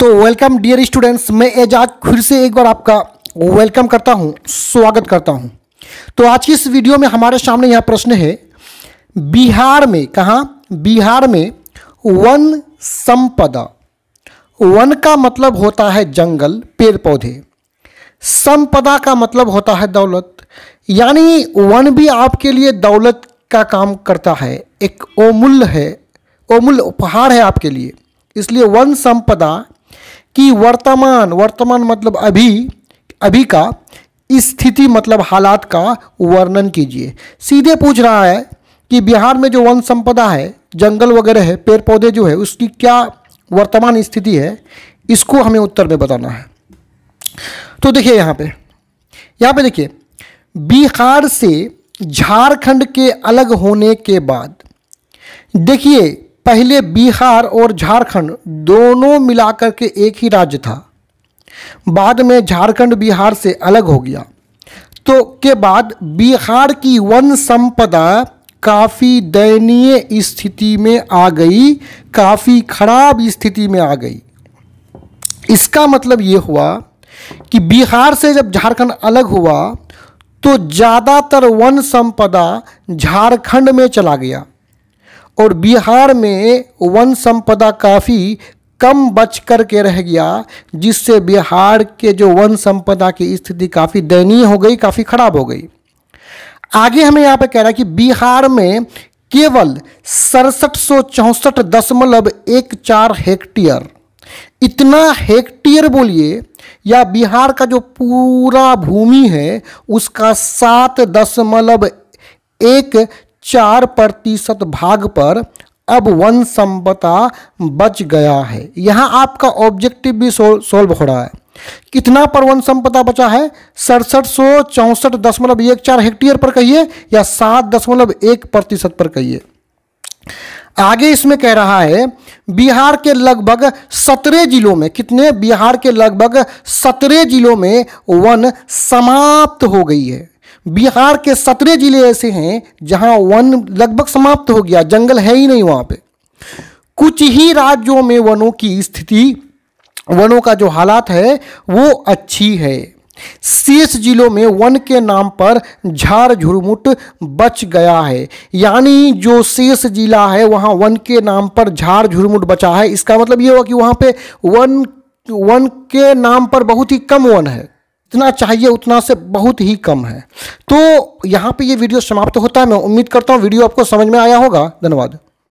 तो welcome dear students मैं एजाज फिर से एक बार आपका वेलकम करता हूं स्वागत करता हूं तो आज की इस वीडियो में हमारे सामने यह प्रश्न है बिहार में कहा बिहार में वन संपदा वन का मतलब होता है जंगल पेड़ पौधे संपदा का मतलब होता है दौलत यानी वन भी आपके लिए दौलत का काम करता है एक अमूल्य है अमूल्य उपहार है आपके लिए इसलिए वन संपदा की वर्तमान वर्तमान मतलब अभी अभी का स्थिति मतलब हालात का वर्णन कीजिए सीधे पूछ रहा है कि बिहार में जो वन संपदा है जंगल वगैरह है पेड़ पौधे जो है उसकी क्या वर्तमान स्थिति है इसको हमें उत्तर में बताना है तो देखिए यहाँ पे यहाँ पे देखिए बिहार से झारखंड के अलग होने के बाद देखिए पहले बिहार और झारखंड दोनों मिलाकर के एक ही राज्य था बाद में झारखंड बिहार से अलग हो गया तो के बाद बिहार की वन संपदा काफ़ी दयनीय स्थिति में आ गई काफ़ी खराब स्थिति में आ गई इसका मतलब ये हुआ कि बिहार से जब झारखंड अलग हुआ तो ज़्यादातर वन संपदा झारखंड में चला गया और बिहार में वन संपदा काफ़ी कम बच कर के रह गया जिससे बिहार के जो वन संपदा की स्थिति काफ़ी दयनीय हो गई काफ़ी ख़राब हो गई आगे हमें यहाँ पर कह रहा है कि बिहार में केवल सड़सठ सौ चौंसठ दशमलव एक चार हेक्टेयर इतना हेक्टेयर बोलिए या बिहार का जो पूरा भूमि है उसका सात दशमलव एक चार प्रतिशत भाग पर अब वन संपदा बच गया है यहाँ आपका ऑब्जेक्टिव भी सोल्व हो रहा है कितना पर वन संपदा बचा है सड़सठ सौ चौंसठ दशमलव एक चार हेक्टेयर पर कहिए या सात दशमलव एक प्रतिशत पर कहिए आगे इसमें कह रहा है बिहार के लगभग सत्रह जिलों में कितने बिहार के लगभग सत्रह जिलों में वन समाप्त हो गई है बिहार के सत्रह जिले ऐसे हैं जहां वन लगभग समाप्त हो गया जंगल है ही नहीं वहां पे कुछ ही राज्यों में वनों की स्थिति वनों का जो हालात है वो अच्छी है शेष जिलों में वन के नाम पर झाड़ झुरमुट बच गया है यानी जो शेष जिला है वहाँ वन के नाम पर झाड़ झुरमुट बचा है इसका मतलब ये हुआ कि वहाँ पे वन वन के नाम पर बहुत ही कम वन है जितना चाहिए उतना से बहुत ही कम है तो यहाँ पे ये वीडियो समाप्त होता है मैं उम्मीद करता हूँ वीडियो आपको समझ में आया होगा धन्यवाद